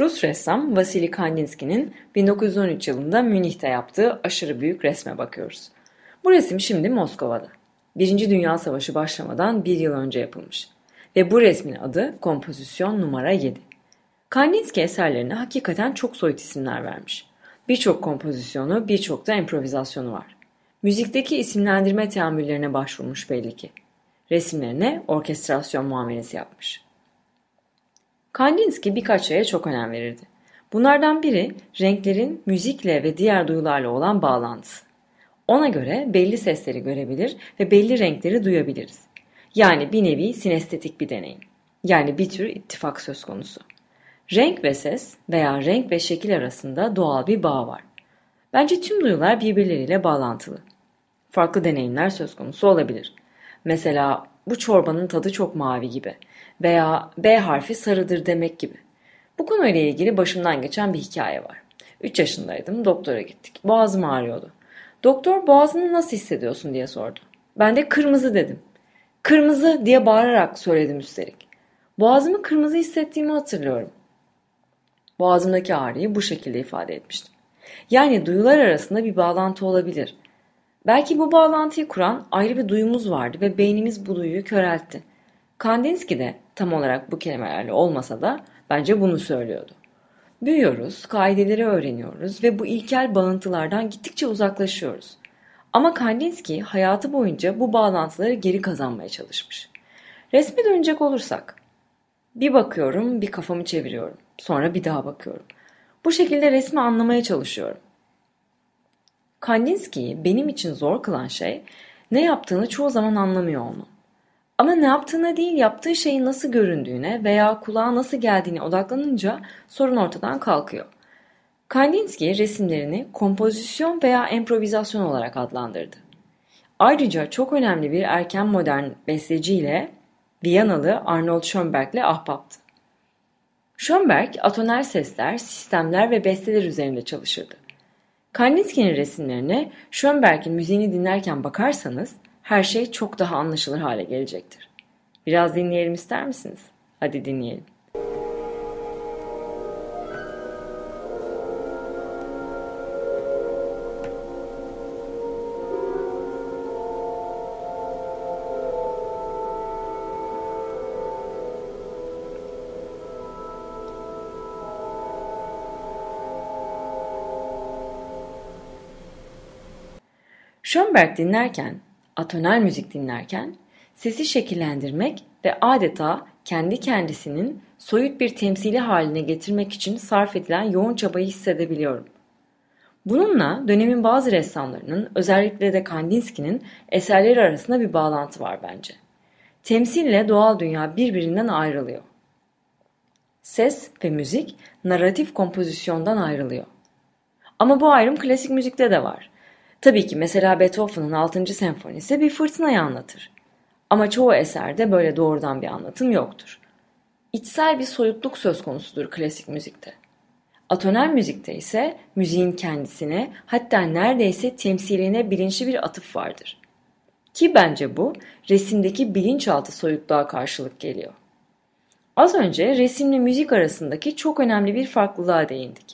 Rus ressam Vasili Kandinsky'nin 1913 yılında Münih'te yaptığı aşırı büyük resme bakıyoruz. Bu resim şimdi Moskova'da. Birinci Dünya Savaşı başlamadan bir yıl önce yapılmış. Ve bu resmin adı kompozisyon numara 7. Kandinsky eserlerine hakikaten çok soyut isimler vermiş. Birçok kompozisyonu, birçok da improvizasyonu var. Müzikteki isimlendirme teamüllerine başvurmuş belli ki. Resimlerine orkestrasyon muamelesi yapmış. Kandinsky birkaç şeye çok önem verirdi. Bunlardan biri renklerin müzikle ve diğer duyularla olan bağlantısı. Ona göre belli sesleri görebilir ve belli renkleri duyabiliriz. Yani bir nevi sinestetik bir deneyim. Yani bir tür ittifak söz konusu. Renk ve ses veya renk ve şekil arasında doğal bir bağ var. Bence tüm duyular birbirleriyle bağlantılı. Farklı deneyimler söz konusu olabilir. Mesela bu çorbanın tadı çok mavi gibi veya B harfi sarıdır demek gibi. Bu konuyla ilgili başımdan geçen bir hikaye var. 3 yaşındaydım, doktora gittik. Boğazım ağrıyordu. Doktor boğazını nasıl hissediyorsun diye sordu. Ben de kırmızı dedim. Kırmızı diye bağırarak söyledim üstelik. Boğazımı kırmızı hissettiğimi hatırlıyorum. Boğazımdaki ağrıyı bu şekilde ifade etmiştim. Yani duyular arasında bir bağlantı olabilir. Belki bu bağlantıyı kuran ayrı bir duyumuz vardı ve beynimiz bu duyuyu köreltti. Kandinsky de tam olarak bu kelimelerle olmasa da bence bunu söylüyordu. Büyüyoruz, kaideleri öğreniyoruz ve bu ilkel bağıntılardan gittikçe uzaklaşıyoruz. Ama Kandinsky hayatı boyunca bu bağlantıları geri kazanmaya çalışmış. Resme dönecek olursak, bir bakıyorum, bir kafamı çeviriyorum. Sonra bir daha bakıyorum. Bu şekilde resmi anlamaya çalışıyorum. Kandinski'yi benim için zor kılan şey ne yaptığını çoğu zaman anlamıyor olmam. Ama ne yaptığına değil yaptığı şeyin nasıl göründüğüne veya kulağa nasıl geldiğine odaklanınca sorun ortadan kalkıyor. Kandinsky resimlerini kompozisyon veya improvizasyon olarak adlandırdı. Ayrıca çok önemli bir erken modern besteciyle Viyanalı Arnold Schönberg'le ahbaptı. Schönberg atonel sesler, sistemler ve besteler üzerinde çalışırdı. Kandinsky'nin resimlerine Schönberg'in müziğini dinlerken bakarsanız her şey çok daha anlaşılır hale gelecektir. Biraz dinleyelim ister misiniz? Hadi dinleyelim. Schönberg dinlerken, atonal müzik dinlerken sesi şekillendirmek ve adeta kendi kendisinin soyut bir temsili haline getirmek için sarf edilen yoğun çabayı hissedebiliyorum. Bununla dönemin bazı ressamlarının özellikle de Kandinsky'nin eserleri arasında bir bağlantı var bence. Temsille doğal dünya birbirinden ayrılıyor. Ses ve müzik narratif kompozisyondan ayrılıyor. Ama bu ayrım klasik müzikte de var. Tabii ki mesela Beethoven'ın 6. senfonisi bir fırtınayı anlatır. Ama çoğu eserde böyle doğrudan bir anlatım yoktur. İçsel bir soyutluk söz konusudur klasik müzikte. Atonal müzikte ise müziğin kendisine hatta neredeyse temsiline bilinçli bir atıf vardır. Ki bence bu resimdeki bilinçaltı soyutluğa karşılık geliyor. Az önce resimle müzik arasındaki çok önemli bir farklılığa değindik.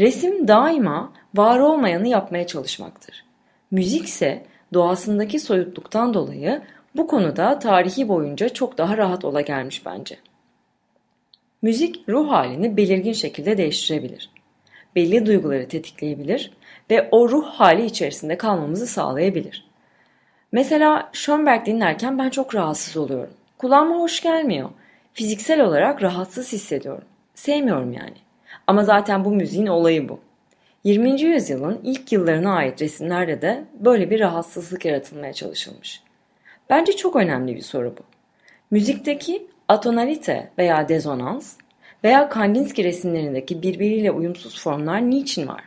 Resim daima var olmayanı yapmaya çalışmaktır. Müzik ise doğasındaki soyutluktan dolayı bu konuda tarihi boyunca çok daha rahat ola gelmiş bence. Müzik ruh halini belirgin şekilde değiştirebilir. Belli duyguları tetikleyebilir ve o ruh hali içerisinde kalmamızı sağlayabilir. Mesela Schoenberg dinlerken ben çok rahatsız oluyorum. Kulağıma hoş gelmiyor. Fiziksel olarak rahatsız hissediyorum. Sevmiyorum yani. Ama zaten bu müziğin olayı bu. 20. yüzyılın ilk yıllarına ait resimlerde de böyle bir rahatsızlık yaratılmaya çalışılmış. Bence çok önemli bir soru bu. Müzikteki atonalite veya dezonans veya Kandinsky resimlerindeki birbiriyle uyumsuz formlar niçin var?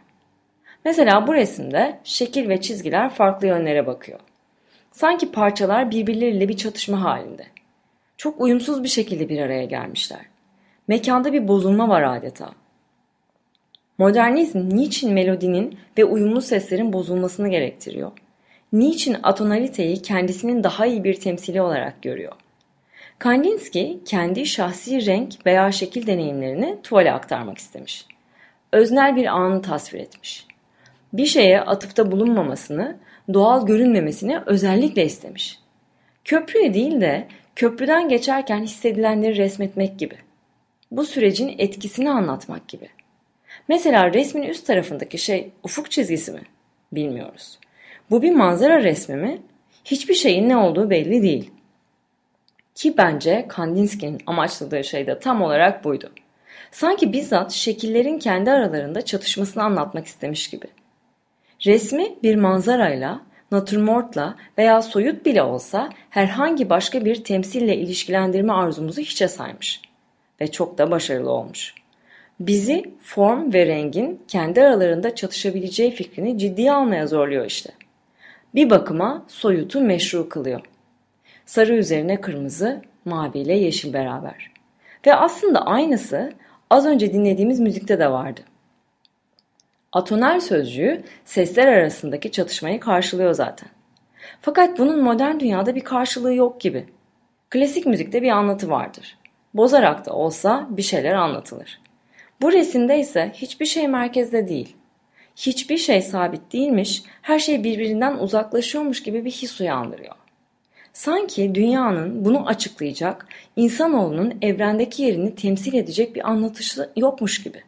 Mesela bu resimde şekil ve çizgiler farklı yönlere bakıyor. Sanki parçalar birbirleriyle bir çatışma halinde. Çok uyumsuz bir şekilde bir araya gelmişler. Mekanda bir bozulma var adeta. Modernizm niçin melodinin ve uyumlu seslerin bozulmasını gerektiriyor? Niçin atonaliteyi kendisinin daha iyi bir temsili olarak görüyor? Kandinsky kendi şahsi renk veya şekil deneyimlerini tuvale aktarmak istemiş. Öznel bir anı tasvir etmiş. Bir şeye atıfta bulunmamasını, doğal görünmemesini özellikle istemiş. Köprüye değil de köprüden geçerken hissedilenleri resmetmek gibi. Bu sürecin etkisini anlatmak gibi.'' Mesela resmin üst tarafındaki şey ufuk çizgisi mi? Bilmiyoruz. Bu bir manzara resmi mi? Hiçbir şeyin ne olduğu belli değil. Ki bence Kandinsky'nin amaçladığı şey de tam olarak buydu. Sanki bizzat şekillerin kendi aralarında çatışmasını anlatmak istemiş gibi. Resmi bir manzarayla, natürmortla veya soyut bile olsa herhangi başka bir temsille ilişkilendirme arzumuzu hiçe saymış. Ve çok da başarılı olmuş.'' bizi form ve rengin kendi aralarında çatışabileceği fikrini ciddiye almaya zorluyor işte. Bir bakıma soyutu meşru kılıyor. Sarı üzerine kırmızı, mavi ile yeşil beraber. Ve aslında aynısı az önce dinlediğimiz müzikte de vardı. Atonal sözcüğü sesler arasındaki çatışmayı karşılıyor zaten. Fakat bunun modern dünyada bir karşılığı yok gibi. Klasik müzikte bir anlatı vardır. Bozarak da olsa bir şeyler anlatılır. Bu resimde ise hiçbir şey merkezde değil. Hiçbir şey sabit değilmiş, her şey birbirinden uzaklaşıyormuş gibi bir his uyandırıyor. Sanki dünyanın bunu açıklayacak, insanoğlunun evrendeki yerini temsil edecek bir anlatışı yokmuş gibi.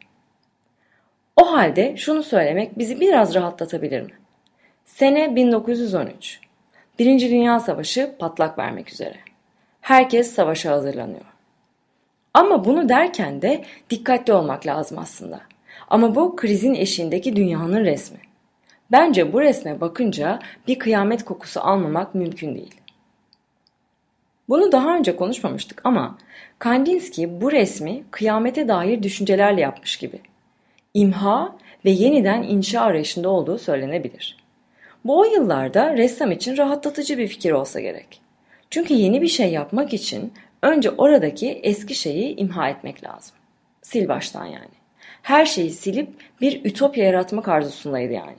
O halde şunu söylemek bizi biraz rahatlatabilir mi? Sene 1913. Birinci Dünya Savaşı patlak vermek üzere. Herkes savaşa hazırlanıyor. Ama bunu derken de dikkatli olmak lazım aslında. Ama bu krizin eşiğindeki dünyanın resmi. Bence bu resme bakınca bir kıyamet kokusu almamak mümkün değil. Bunu daha önce konuşmamıştık ama Kandinsky bu resmi kıyamete dair düşüncelerle yapmış gibi. İmha ve yeniden inşa arayışında olduğu söylenebilir. Bu o yıllarda ressam için rahatlatıcı bir fikir olsa gerek. Çünkü yeni bir şey yapmak için Önce oradaki eski şeyi imha etmek lazım. Sil baştan yani. Her şeyi silip bir ütopya yaratmak arzusundaydı yani.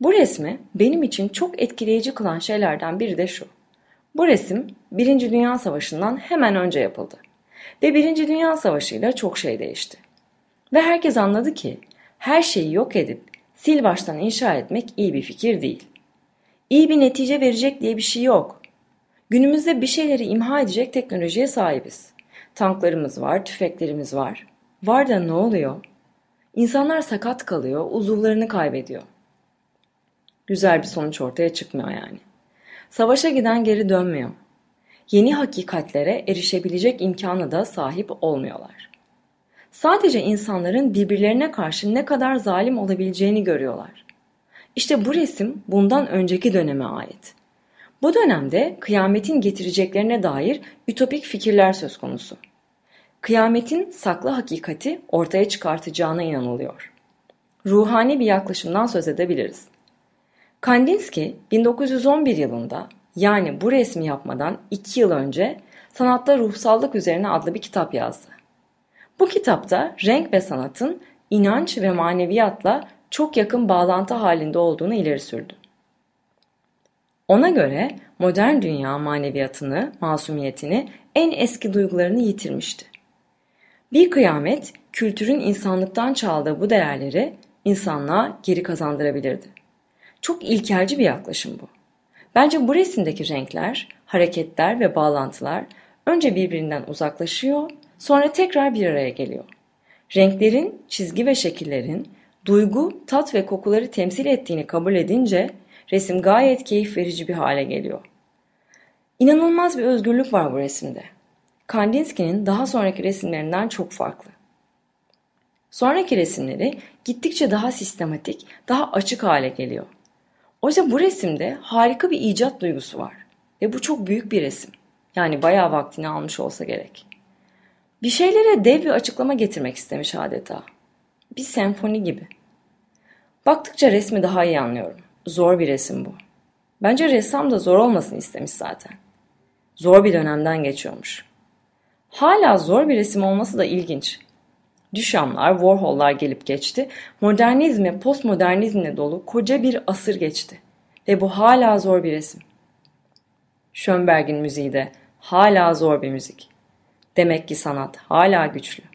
Bu resmi benim için çok etkileyici kılan şeylerden biri de şu. Bu resim Birinci Dünya Savaşı'ndan hemen önce yapıldı. Ve Birinci Dünya Savaşı ile çok şey değişti. Ve herkes anladı ki her şeyi yok edip sil baştan inşa etmek iyi bir fikir değil. İyi bir netice verecek diye bir şey yok. Günümüzde bir şeyleri imha edecek teknolojiye sahibiz. Tanklarımız var, tüfeklerimiz var. Var da ne oluyor? İnsanlar sakat kalıyor, uzuvlarını kaybediyor. Güzel bir sonuç ortaya çıkmıyor yani. Savaşa giden geri dönmüyor. Yeni hakikatlere erişebilecek imkanı da sahip olmuyorlar. Sadece insanların birbirlerine karşı ne kadar zalim olabileceğini görüyorlar. İşte bu resim bundan önceki döneme ait. Bu dönemde kıyametin getireceklerine dair ütopik fikirler söz konusu. Kıyametin saklı hakikati ortaya çıkartacağına inanılıyor. Ruhani bir yaklaşımdan söz edebiliriz. Kandinsky 1911 yılında yani bu resmi yapmadan 2 yıl önce Sanatta Ruhsallık Üzerine adlı bir kitap yazdı. Bu kitapta renk ve sanatın inanç ve maneviyatla çok yakın bağlantı halinde olduğunu ileri sürdü. Ona göre modern dünya maneviyatını, masumiyetini, en eski duygularını yitirmişti. Bir kıyamet kültürün insanlıktan çaldığı bu değerleri insanlığa geri kazandırabilirdi. Çok ilkelci bir yaklaşım bu. Bence bu resimdeki renkler, hareketler ve bağlantılar önce birbirinden uzaklaşıyor, sonra tekrar bir araya geliyor. Renklerin, çizgi ve şekillerin duygu, tat ve kokuları temsil ettiğini kabul edince resim gayet keyif verici bir hale geliyor. İnanılmaz bir özgürlük var bu resimde. Kandinsky'nin daha sonraki resimlerinden çok farklı. Sonraki resimleri gittikçe daha sistematik, daha açık hale geliyor. Oysa bu resimde harika bir icat duygusu var. Ve bu çok büyük bir resim. Yani bayağı vaktini almış olsa gerek. Bir şeylere dev bir açıklama getirmek istemiş adeta. Bir senfoni gibi. Baktıkça resmi daha iyi anlıyorum zor bir resim bu. Bence ressam da zor olmasını istemiş zaten. Zor bir dönemden geçiyormuş. Hala zor bir resim olması da ilginç. Düşamlar, Warhol'lar gelip geçti. Modernizme, postmodernizmle dolu koca bir asır geçti. Ve bu hala zor bir resim. Schönberg'in müziği de hala zor bir müzik. Demek ki sanat hala güçlü.